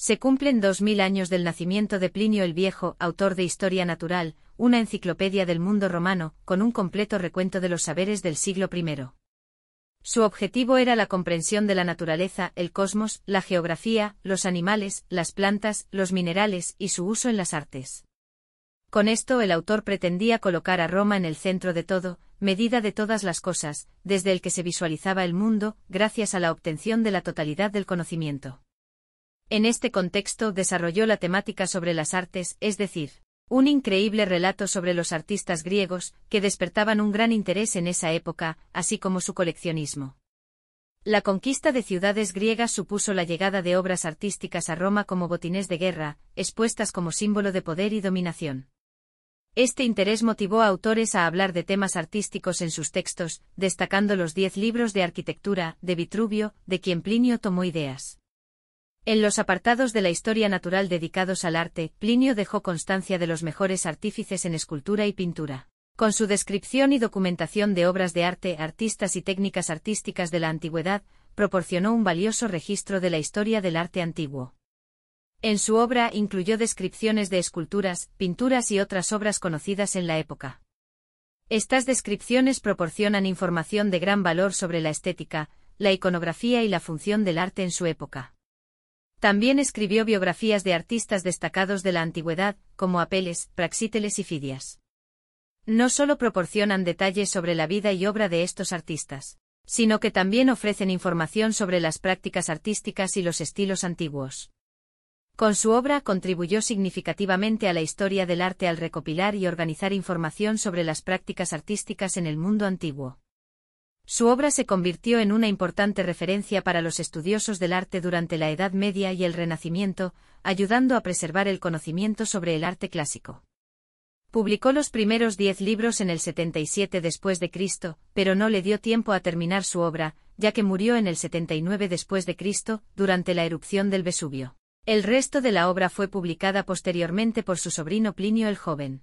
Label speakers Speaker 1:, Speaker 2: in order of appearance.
Speaker 1: Se cumplen dos mil años del nacimiento de Plinio el Viejo, autor de Historia Natural, una enciclopedia del mundo romano, con un completo recuento de los saberes del siglo I. Su objetivo era la comprensión de la naturaleza, el cosmos, la geografía, los animales, las plantas, los minerales y su uso en las artes. Con esto el autor pretendía colocar a Roma en el centro de todo, medida de todas las cosas, desde el que se visualizaba el mundo, gracias a la obtención de la totalidad del conocimiento. En este contexto desarrolló la temática sobre las artes, es decir, un increíble relato sobre los artistas griegos, que despertaban un gran interés en esa época, así como su coleccionismo. La conquista de ciudades griegas supuso la llegada de obras artísticas a Roma como botines de guerra, expuestas como símbolo de poder y dominación. Este interés motivó a autores a hablar de temas artísticos en sus textos, destacando los diez libros de arquitectura, de Vitruvio, de quien Plinio tomó ideas. En los apartados de la historia natural dedicados al arte, Plinio dejó constancia de los mejores artífices en escultura y pintura. Con su descripción y documentación de obras de arte, artistas y técnicas artísticas de la antigüedad, proporcionó un valioso registro de la historia del arte antiguo. En su obra incluyó descripciones de esculturas, pinturas y otras obras conocidas en la época. Estas descripciones proporcionan información de gran valor sobre la estética, la iconografía y la función del arte en su época. También escribió biografías de artistas destacados de la antigüedad, como Apeles, Praxíteles y Fidias. No solo proporcionan detalles sobre la vida y obra de estos artistas, sino que también ofrecen información sobre las prácticas artísticas y los estilos antiguos. Con su obra contribuyó significativamente a la historia del arte al recopilar y organizar información sobre las prácticas artísticas en el mundo antiguo. Su obra se convirtió en una importante referencia para los estudiosos del arte durante la Edad Media y el Renacimiento, ayudando a preservar el conocimiento sobre el arte clásico. Publicó los primeros diez libros en el 77 después de Cristo, pero no le dio tiempo a terminar su obra, ya que murió en el 79 después de Cristo, durante la erupción del Vesubio. El resto de la obra fue publicada posteriormente por su sobrino Plinio el Joven.